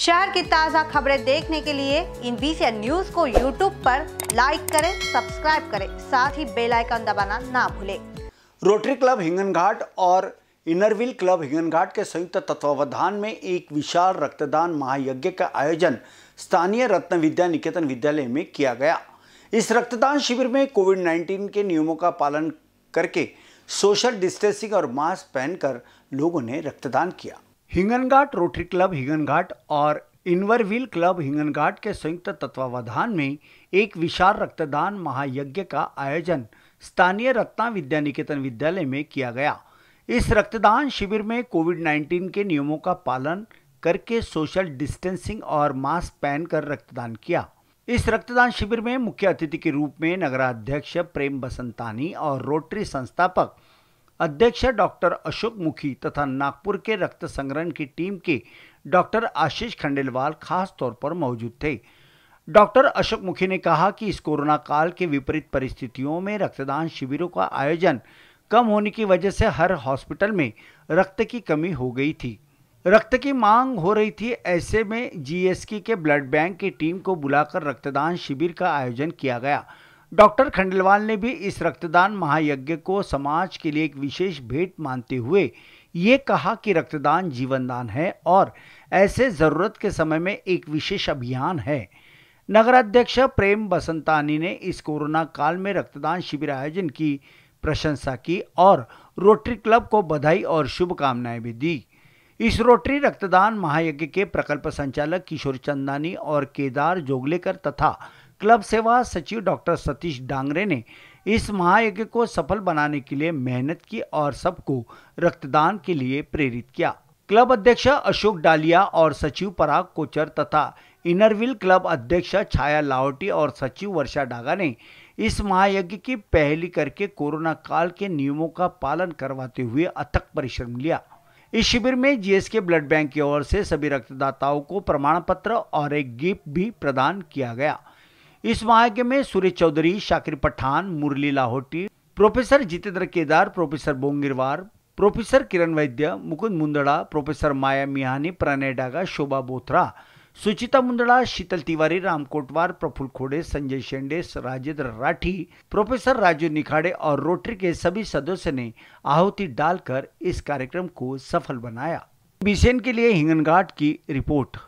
शहर की ताज़ा खबरें देखने के लिए इन बीसी न्यूज को यूट्यूब पर लाइक करें सब्सक्राइब करें साथ ही बेल आइकन दबाना ना भूलें रोटरी क्लब हिंगन घाट और इनरविल क्लब हिंगन घाट के संयुक्त तत्वावधान में एक विशाल रक्तदान महायज्ञ का आयोजन स्थानीय रत्न विद्या निकेतन विद्यालय में किया गया इस रक्तदान शिविर में कोविड 19 के नियमों का पालन करके सोशल डिस्टेंसिंग और मास्क पहनकर लोगों ने रक्तदान किया हिंगनघाट रोटरी क्लब हिंगनघाट और इनवरविल क्लब हिंगनघाट के संयुक्त तत्वावधान में एक विशाल रक्तदान महायज्ञ का आयोजन स्थानीय रत्ना विद्या निकेतन विद्यालय में किया गया इस रक्तदान शिविर में कोविड 19 के नियमों का पालन करके सोशल डिस्टेंसिंग और मास्क पहन कर रक्तदान किया इस रक्तदान शिविर में मुख्य अतिथि के रूप में नगराध्यक्ष प्रेम बसंतानी और रोटरी संस्थापक अध्यक्ष डॉक्टर अशोक मुखी तथा नागपुर के रक्त संग्रहण की टीम के डॉक्टर आशीष खंडेलवाल खास तौर पर मौजूद थे डॉक्टर अशोक मुखी ने कहा कि इस कोरोना काल के विपरीत परिस्थितियों में रक्तदान शिविरों का आयोजन कम होने की वजह से हर हॉस्पिटल में रक्त की कमी हो गई थी रक्त की मांग हो रही थी ऐसे में जीएसकी के ब्लड बैंक की टीम को बुलाकर रक्तदान शिविर का आयोजन किया गया डॉक्टर खंडेलवाल ने भी इस रक्तदान महायज्ञ को समाज के लिए एक विशेष भेंट मानते हुए ये कहा कि रक्तदान जीवनदान है और ऐसे ज़रूरत के समय में एक विशेष अभियान है नगराध्यक्ष प्रेम बसंतानी ने इस कोरोना काल में रक्तदान शिविर आयोजन की प्रशंसा की और रोटरी क्लब को बधाई और शुभकामनाएं भी दी इस रोटरी रक्तदान महायज्ञ के प्रकल्प संचालक किशोर चंदानी और केदार जोगलेकर तथा क्लब सेवा सचिव डॉक्टर सतीश डांगरे ने इस महायज्ञ को सफल बनाने के लिए मेहनत की और सबको रक्तदान के लिए प्रेरित किया क्लब अध्यक्ष अशोक डालिया और सचिव पराग कोचर तथा इनरविल क्लब अध्यक्ष छाया लावटी और सचिव वर्षा डागा ने इस महायज्ञ की पहली करके कोरोना काल के नियमों का पालन करवाते हुए अथक परिश्रम लिया इस शिविर में जीएसके ब्लड बैंक की ओर से सभी रक्तदाताओं को प्रमाण पत्र और एक गिफ्ट भी प्रदान किया गया इस महायज्ञ में Surya Chaudhary Shakir Pathan Murli Lahoti professor Jitendra Kedar professor Bongirwar professor Kiran Vaidya Mukund Mundada professor Maya Mihani Pranay Daga Shobha Bothra Suchita Mundada Sheetal Tiwari Ram Kotwar Praful Khode Sanjay Shende Rajendra Rathi professor Raju Nikhade और रोटरी के सभी सदस्य ने आहुति डालकर इस कार्यक्रम को सफल बनाया बीसेन के लिए हिंगनघाट की रिपोर्ट